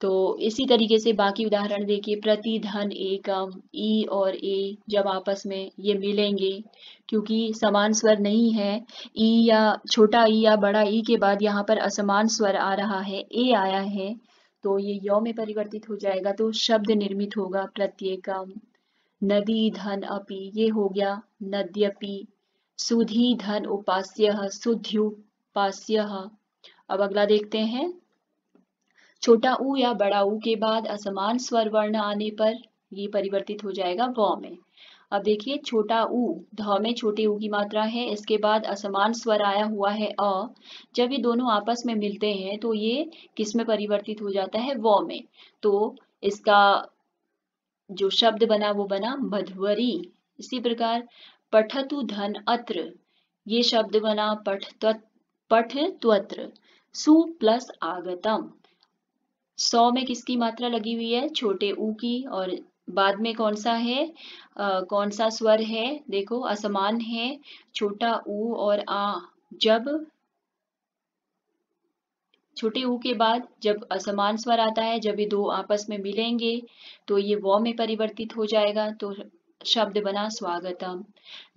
तो इसी तरीके से बाकी उदाहरण देखिए प्रतिधन एकम ई और ए जब आपस में ये मिलेंगे क्योंकि समान स्वर नहीं है ई या छोटा ई या बड़ा ई के बाद यहाँ पर असमान स्वर आ रहा है ए आया है तो ये यौ में परिवर्तित हो जाएगा तो शब्द निर्मित होगा प्रत्येकम नदी धन अपि ये हो गया नद्यपि सुधी धन उपास्य सुध्युपास्य अब अगला देखते हैं छोटा ऊ या बड़ा ऊ के बाद असमान स्वर वर्ण आने पर ये परिवर्तित हो जाएगा व में अब देखिए छोटा ऊ ध में छोटे ऊ की मात्रा है इसके बाद असमान स्वर आया हुआ है अ जब ये दोनों आपस में मिलते हैं तो ये किस में परिवर्तित हो जाता है व में तो इसका जो शब्द बना वो बना मधुवरी इसी प्रकार पठतु धन अत्र ये शब्द बना पठ पठ त्वत्र सु प्लस आगतम सौ में किसकी मात्रा लगी हुई है छोटे ऊ की और बाद में कौन सा है आ, कौन सा स्वर है देखो असमान है छोटा ऊ और आ जब छोटे ऊ के बाद जब असमान स्वर आता है जब ये दो आपस में मिलेंगे तो ये व में परिवर्तित हो जाएगा तो शब्द बना स्वागतम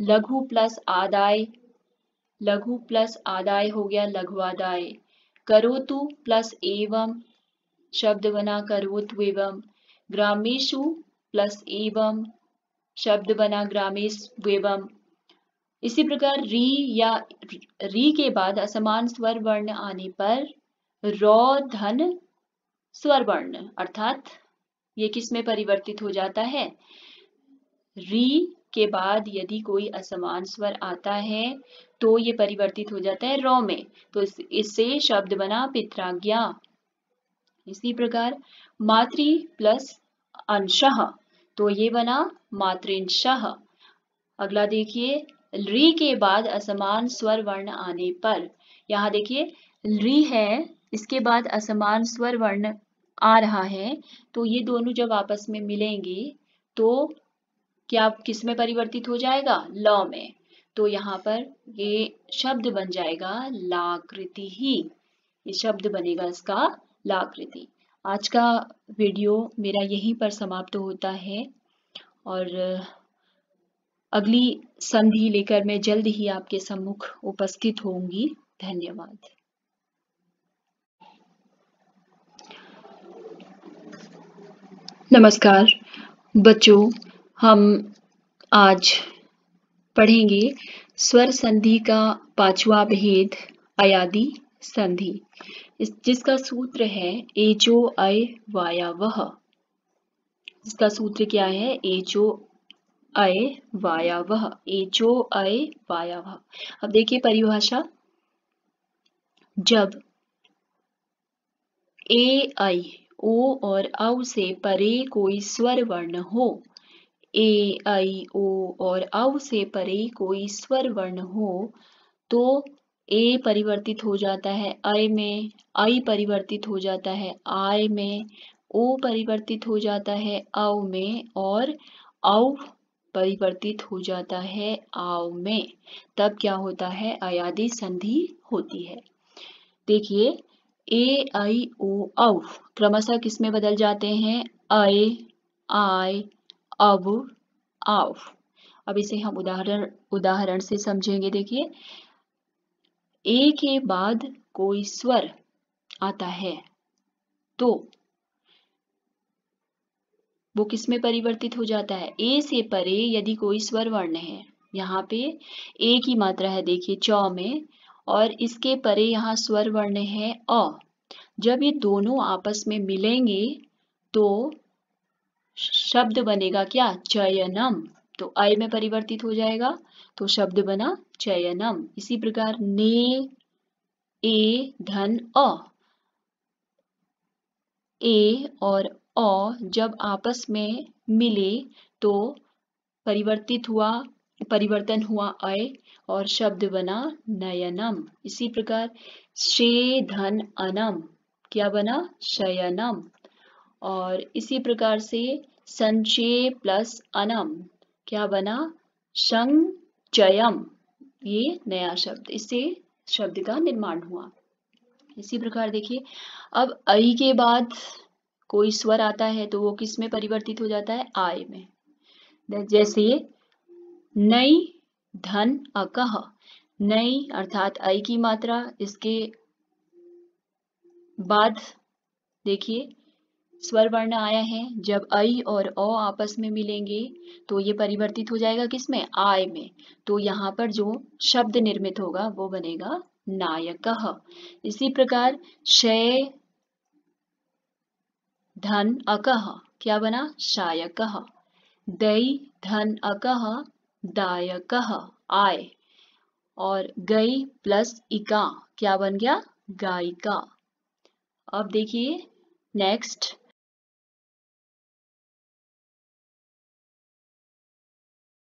लघु प्लस आदाय लघु प्लस आदाय हो गया लघु आदाय करो तु प्लस एवं शब्द बनाकर उत एवं ग्रामेशु प्लस एवं शब्द बना ग्रामेश एवं इसी प्रकार री या री के बाद असमान स्वर वर्ण आने पर रौ धन स्वर वर्ण अर्थात ये किस में परिवर्तित हो जाता है री के बाद यदि कोई असमान स्वर आता है तो ये परिवर्तित हो जाता है रौ में तो इससे शब्द बना पित्राज्ञा इसी प्रकार मातृ प्लस अंश तो ये बना मातृंशः अगला देखिए री के बाद असमान स्वर वर्ण आने पर यहाँ देखिए री है इसके बाद असमान स्वर वर्ण आ रहा है तो ये दोनों जब आपस में मिलेंगे तो क्या किस में परिवर्तित हो जाएगा ल में तो यहाँ पर ये शब्द बन जाएगा लाकृति ही ये शब्द बनेगा इसका लाकृति आज का वीडियो मेरा यहीं पर समाप्त होता है और अगली संधि लेकर मैं जल्द ही आपके सम्मुख उपस्थित होंगी धन्यवाद नमस्कार बच्चों हम आज पढ़ेंगे स्वर संधि का पांचवा भेद अयादी संधि जिसका सूत्र है एजो अय वाया वह जिसका सूत्र क्या है एजो अय वाया वह एजो अय वाया वह अब देखिए परिभाषा जब ए आई ओ और औ से परे कोई स्वर वर्ण हो ए आई ओ और औ से परे कोई स्वर वर्ण हो तो ए परिवर्तित हो जाता है अय में आई परिवर्तित हो जाता है आय में ओ परिवर्तित हो जाता है अव में और औ परिवर्तित हो जाता है आव में तब क्या होता है अयादि संधि होती है देखिए ए आई ओ औ क्रमशः किसमें बदल जाते हैं अय आय अब आव अब इसे हम उदाहरण उदाहरण से समझेंगे देखिए ए के बाद कोई स्वर आता है तो वो किस में परिवर्तित हो जाता है ए से परे यदि कोई स्वर वर्ण है यहाँ पे ए की मात्रा है देखिए चौ में और इसके परे यहाँ स्वर वर्ण है अ जब ये दोनों आपस में मिलेंगे तो शब्द बनेगा क्या चयनम तो अय में परिवर्तित हो जाएगा तो शब्द बना चयनम इसी प्रकार ने ए धन अ ए और अ जब आपस में मिले तो परिवर्तित हुआ परिवर्तन हुआ अय और शब्द बना नयनम इसी प्रकार शे धन अनम क्या बना शयनम और इसी प्रकार से संचय प्लस अनम क्या बना शंग चयम ये नया शब्द इससे शब्द का निर्माण हुआ इसी प्रकार देखिए अब आई के बाद कोई स्वर आता है तो वो किस में परिवर्तित हो जाता है आय में जैसे नई धन अकह नई अर्थात आई की मात्रा इसके बाद देखिए स्वर वर्ण आया है जब आई और अ आपस में मिलेंगे तो ये परिवर्तित हो जाएगा किसमें आय में तो यहाँ पर जो शब्द निर्मित होगा वो बनेगा नायक इसी प्रकार शय धन अकह क्या बना शायक दई धन अकह दायक आय और गई प्लस इका क्या बन गया गायिका अब देखिए नेक्स्ट